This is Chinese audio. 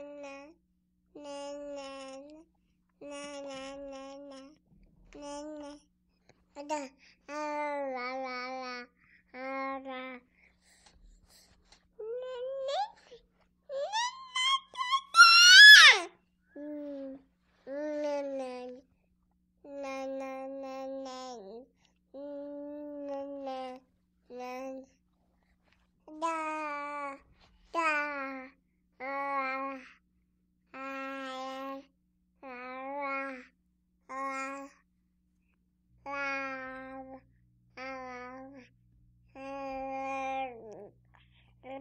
啦啦啦啦啦啦啦啦啦啦！好的，啊啦啦。